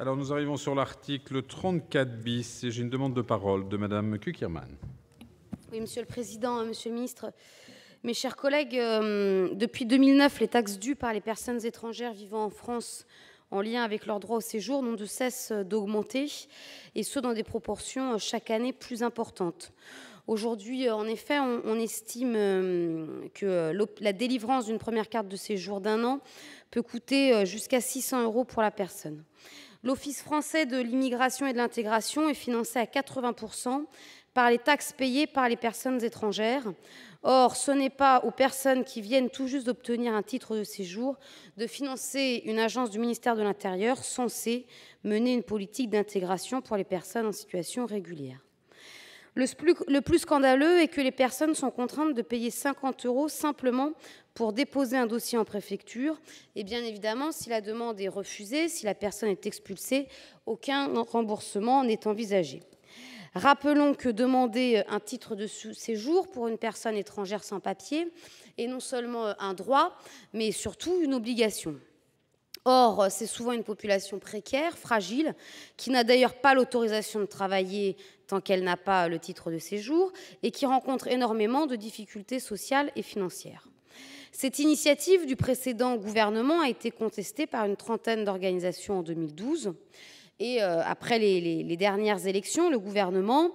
Alors nous arrivons sur l'article 34 bis et j'ai une demande de parole de Madame Kukirman. Oui, Monsieur le Président, Monsieur le Ministre, mes chers collègues, euh, depuis 2009, les taxes dues par les personnes étrangères vivant en France en lien avec leur droit au séjour n'ont de cesse euh, d'augmenter, et ce dans des proportions euh, chaque année plus importantes. Aujourd'hui, en effet, on estime que la délivrance d'une première carte de séjour d'un an peut coûter jusqu'à 600 euros pour la personne. L'Office français de l'immigration et de l'intégration est financé à 80% par les taxes payées par les personnes étrangères. Or, ce n'est pas aux personnes qui viennent tout juste d'obtenir un titre de séjour de financer une agence du ministère de l'Intérieur censée mener une politique d'intégration pour les personnes en situation régulière. Le plus, scandaleux est que les personnes sont contraintes de payer 50 euros simplement pour déposer un dossier en préfecture. Et bien évidemment, si la demande est refusée, si la personne est expulsée, aucun remboursement n'est envisagé. Rappelons que demander un titre de séjour pour une personne étrangère sans papier est non seulement un droit, mais surtout une obligation. Or, c'est souvent une population précaire, fragile, qui n'a d'ailleurs pas l'autorisation de travailler tant qu'elle n'a pas le titre de séjour et qui rencontre énormément de difficultés sociales et financières. Cette initiative du précédent gouvernement a été contestée par une trentaine d'organisations en 2012. Et euh, après les, dernières élections, le gouvernement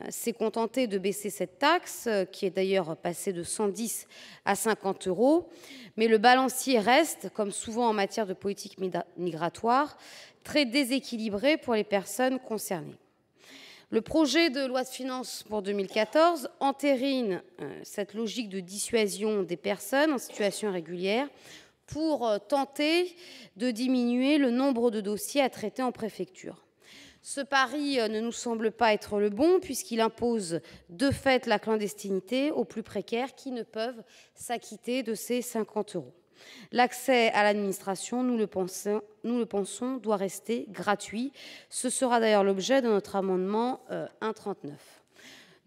euh, s'est contenté de baisser cette taxe, euh, qui est d'ailleurs passée de 110 à 50 euros. Mais le balancier reste, comme souvent en matière de politique migratoire, très déséquilibré pour les personnes concernées. Le projet de loi de finances pour 2014 entérine cette logique de dissuasion des personnes en situation régulière pour euh, tenter de diminuer le nombre de dossiers à traiter en préfecture. Ce pari euh, ne nous semble pas être le bon, puisqu'il impose de fait la clandestinité aux plus précaires qui ne peuvent s'acquitter de ces 50 euros. L'accès à l'administration, nous, le pensons, doit rester gratuit. Ce sera d'ailleurs l'objet de notre amendement 139. Euh,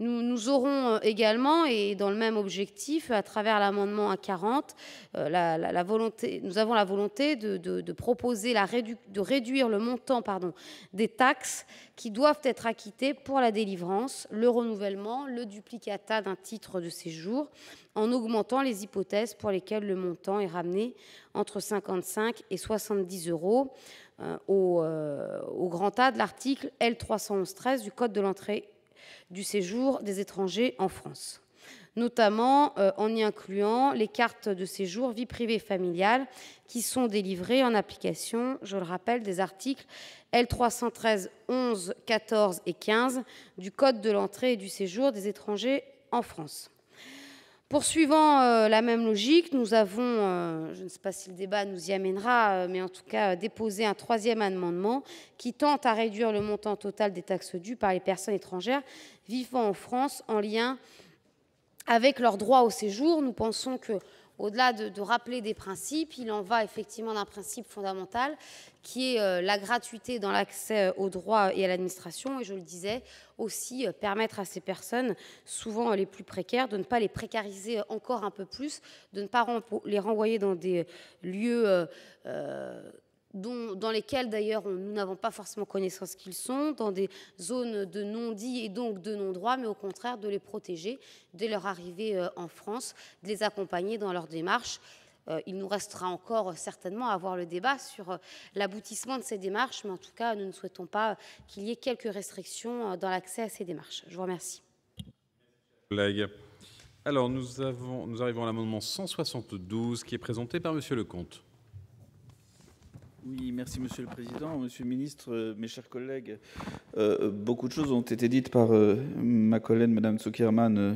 nous, aurons euh, également, et dans le même objectif, à travers l'amendement euh, a 40, la, volonté, nous avons la volonté de, proposer la de réduire le montant des taxes qui doivent être acquittées pour la délivrance, le renouvellement, le duplicata d'un titre de séjour, en augmentant les hypothèses pour lesquelles le montant est ramené entre 55 et 70 euros. Euh, au, au, grand A de l'article L311-13 du Code de l'entrée du séjour des étrangers en France notamment euh, en y incluant les cartes de séjour vie privée familiale qui sont délivrées en application, je le rappelle, des articles L313 11, 14 et 15 du Code de l'entrée et du séjour des étrangers en France. Poursuivant euh, la même logique, nous avons, euh, je ne sais pas si le débat nous y amènera, euh, mais en tout cas déposé un troisième amendement qui tente à réduire le montant total des taxes dues par les personnes étrangères vivant en France en lien avec leur droit au séjour. Nous pensons que au-delà de, rappeler des principes, il en va effectivement d'un principe fondamental qui est euh, la gratuité dans l'accès aux droits et à l'administration. Et je le disais, aussi euh, permettre à ces personnes, souvent les plus précaires, de ne pas les précariser encore un peu plus, de ne pas les renvoyer dans des lieux euh, dans lesquels d'ailleurs nous n'avons pas forcément connaissance qu'ils sont, dans des zones de non-dit et donc de non-droit, mais au contraire de les protéger dès leur arrivée euh, en France, de les accompagner dans leur démarche. Euh, il nous restera encore euh, certainement à avoir le débat sur l'aboutissement de ces démarches, mais en tout cas, nous ne souhaitons pas qu'il y ait quelques restrictions dans l'accès à ces démarches. Je vous remercie. Alors, nous, avons, nous arrivons à l'amendement 172 qui est présenté par M. Lecomte. Oui, merci Monsieur le Président, Monsieur le Ministre, mes chers collègues. Euh, beaucoup de choses ont été dites par euh, ma collègue Madame Zuckerman euh,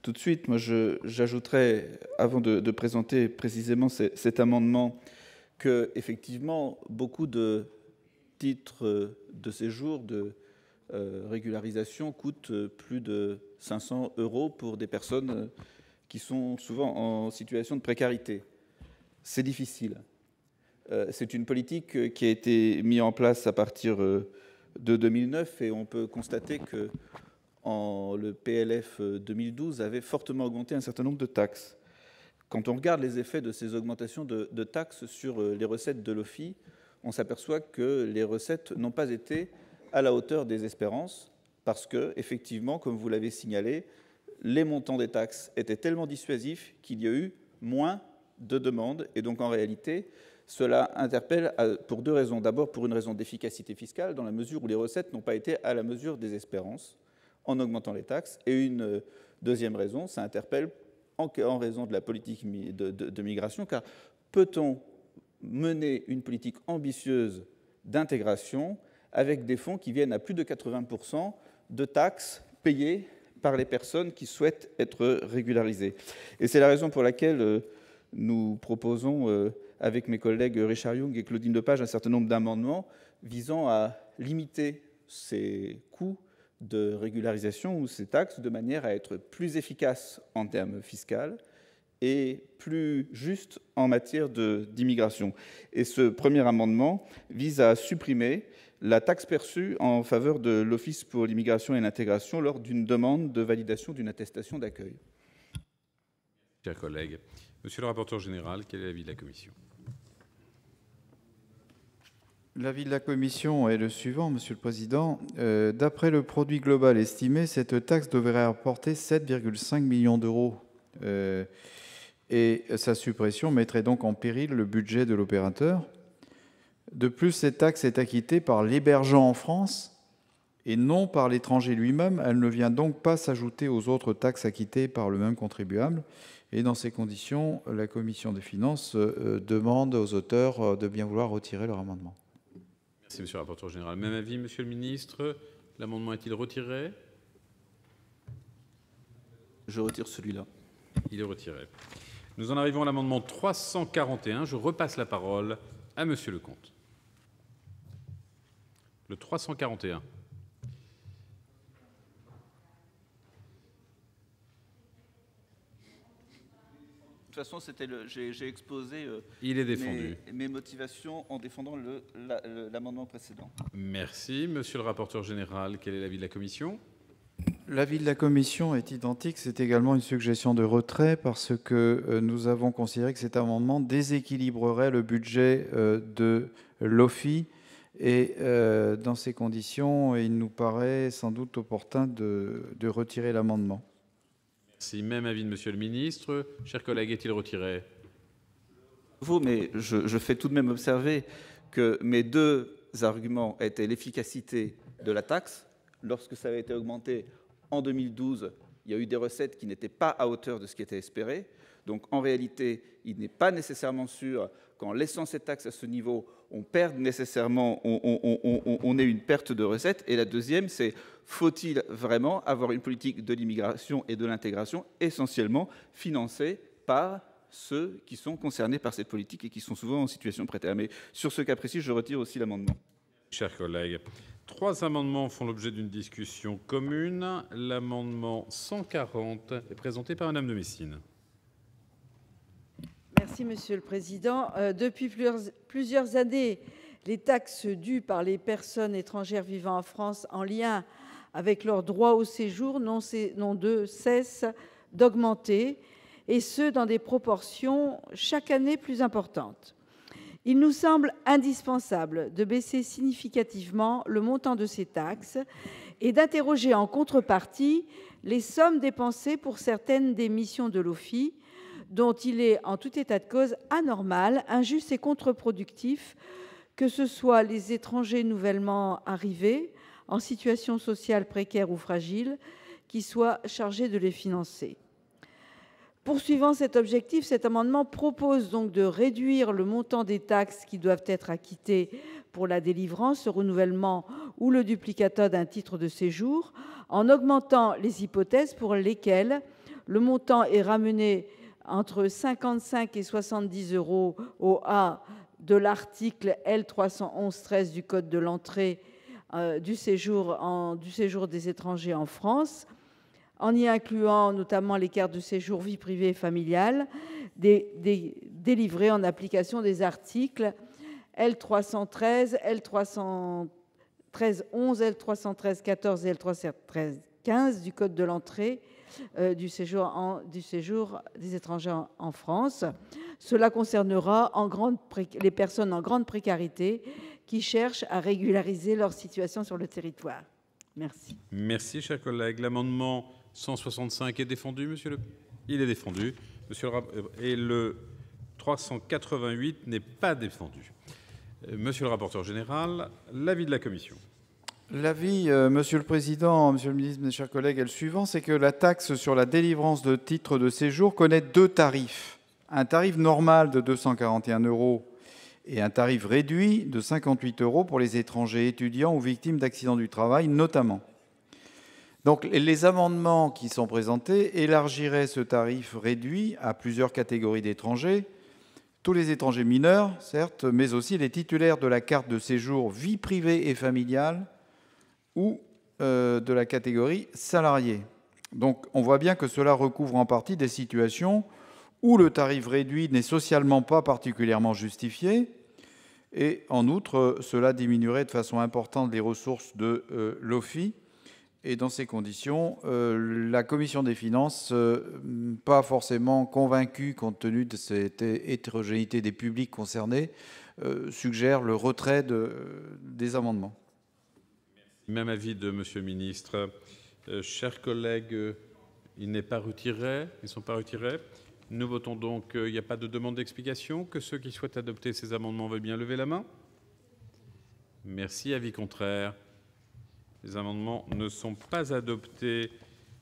tout de suite. Moi, j'ajouterais, avant de, présenter précisément cet amendement, que effectivement beaucoup de titres de séjour, de régularisation coûtent plus de 500 euros pour des personnes qui sont souvent en situation de précarité. C'est difficile. Euh, c'est une politique euh, qui a été mise en place à partir euh, de 2009 et on peut constater que le PLF 2012 avait fortement augmenté un certain nombre de taxes. Quand on regarde les effets de ces augmentations de, de taxes sur les recettes de l'OFI, on s'aperçoit que les recettes n'ont pas été à la hauteur des espérances parce que, effectivement, comme vous l'avez signalé, les montants des taxes étaient tellement dissuasifs qu'il y a eu moins de demandes et donc en réalité, cela interpelle euh, pour deux raisons. D'abord, pour une raison d'efficacité fiscale, dans la mesure où les recettes n'ont pas été à la mesure des espérances en augmentant les taxes. Et une euh, deuxième raison, ça interpelle en raison de la politique de, migration, car peut-on mener une politique ambitieuse d'intégration avec des fonds qui viennent à plus de 80% de taxes payées par les personnes qui souhaitent être régularisées. Et c'est la raison pour laquelle euh, nous proposons avec mes collègues Richard Young et Claudine Lepage, un certain nombre d'amendements visant à limiter ces coûts de régularisation ou ces taxes de manière à être plus efficace en termes fiscaux et plus juste en matière d'immigration. Et ce premier amendement vise à supprimer la taxe perçue en faveur de l'Office pour l'immigration et l'intégration lors d'une demande de validation d'une attestation d'accueil. Chers collègues, Monsieur le rapporteur général, quel est l'avis de la commission L'avis de la commission est le suivant, Monsieur le Président. Euh, d'après le produit global estimé, cette taxe devrait apporter 7,5 millions d'euros euh, et sa suppression mettrait donc en péril le budget de l'opérateur. De plus, cette taxe est acquittée par l'hébergeant en France et non par l'étranger lui-même, elle ne vient donc pas s'ajouter aux autres taxes acquittées par le même contribuable. Et dans ces conditions, la commission des finances euh, demande aux auteurs euh, de bien vouloir retirer leur amendement. Merci, monsieur le rapporteur général. Même avis, monsieur le ministre. L'amendement est-il retiré Je retire celui-là. Il est retiré. Nous en arrivons à l'amendement 341. Je repasse la parole à monsieur le Comte. Le 341. De toute façon, c'était j'ai exposé euh, Mes, motivations en défendant l'amendement précédent. Merci. Monsieur le rapporteur général, quel est l'avis de la Commission L'avis de la Commission est identique. C'est également une suggestion de retrait parce que euh, nous avons considéré que cet amendement déséquilibrerait le budget euh, de l'OFI. Et dans ces conditions, il nous paraît sans doute opportun de retirer l'amendement. Si Même avis de Monsieur le ministre. Cher collègue, est-il retiré Vous, mais je, fais tout de même observer que mes deux arguments étaient l'efficacité de la taxe. Lorsque ça avait été augmenté en 2012, il y a eu des recettes qui n'étaient pas à hauteur de ce qui était espéré. Donc en réalité, il n'est pas nécessairement sûr qu'en laissant cette taxe à ce niveau, on perd nécessairement, on, est une perte de recettes. Et la deuxième, c'est faut-il vraiment avoir une politique de l'immigration et de l'intégration essentiellement financée par ceux qui sont concernés par cette politique et qui sont souvent en situation précaire. Mais sur ce cas précis, je retire aussi l'amendement. Chers collègues, trois amendements font l'objet d'une discussion commune. L'amendement 140 est présenté par Madame de Messine. Monsieur le Président, euh, depuis plusieurs années, les taxes dues par les personnes étrangères vivant en France, en lien avec leur droit au séjour n'ont de cesse d'augmenter, et ce dans des proportions chaque année plus importantes. il nous semble indispensable de baisser significativement le montant de ces taxes et d'interroger en contrepartie les sommes dépensées pour certaines des missions de l'OFI dont il est en tout état de cause anormal, injuste et contre-productif, que ce soit les étrangers nouvellement arrivés en situation sociale précaire ou fragile qui soient chargés de les financer. Poursuivant cet objectif, cet amendement propose donc de réduire le montant des taxes qui doivent être acquittées pour la délivrance, le renouvellement ou le duplicata d'un titre de séjour en augmentant les hypothèses pour lesquelles le montant est ramené entre 55 et 70 euros au A de l'article L. 311-13 du code de l'entrée euh, du séjour des étrangers en France, en y incluant notamment les cartes de séjour « vie privée et familiale » délivrées en application des articles L. 313-11, l L. 313-14 et L. 313-15 du code de l'entrée euh, du séjour, du séjour des étrangers en, France. Cela concernera les personnes en grande précarité qui cherchent à régulariser leur situation sur le territoire. Merci. Merci, chers collègues. L'amendement 165 est défendu, monsieur le. Il est défendu. Monsieur le... Euh, et le 388 n'est pas défendu. Euh, monsieur le rapporteur général, l'avis de la commission. L'avis, euh, Monsieur le Président, Monsieur le Ministre, mes chers collègues, est le suivant, c'est que la taxe sur la délivrance de titres de séjour connaît deux tarifs. Un tarif normal de 241 euros et un tarif réduit de 58 euros pour les étrangers étudiants ou victimes d'accidents du travail notamment. Donc les amendements qui sont présentés élargiraient ce tarif réduit à plusieurs catégories d'étrangers, tous les étrangers mineurs, certes, mais aussi les titulaires de la carte de séjour vie privée et familiale, ou euh, de la catégorie salarié. Donc on voit bien que cela recouvre en partie des situations où le tarif réduit n'est socialement pas particulièrement justifié, et en outre, cela diminuerait de façon importante les ressources de euh, l'OFI. Et dans ces conditions, euh, la Commission des finances, pas forcément convaincue compte tenu de cette hétérogénéité des publics concernés, suggère le retrait des amendements. Même avis de Monsieur le Ministre. Euh, chers collègues, ils n'est pas retiré, ils ne sont pas retirés. Nous votons donc, euh, il n'y a pas de demande d'explication, que ceux qui souhaitent adopter ces amendements veuillent bien lever la main. Merci, avis contraire. Les amendements ne sont pas adoptés.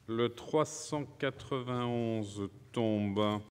Le 391 tombe.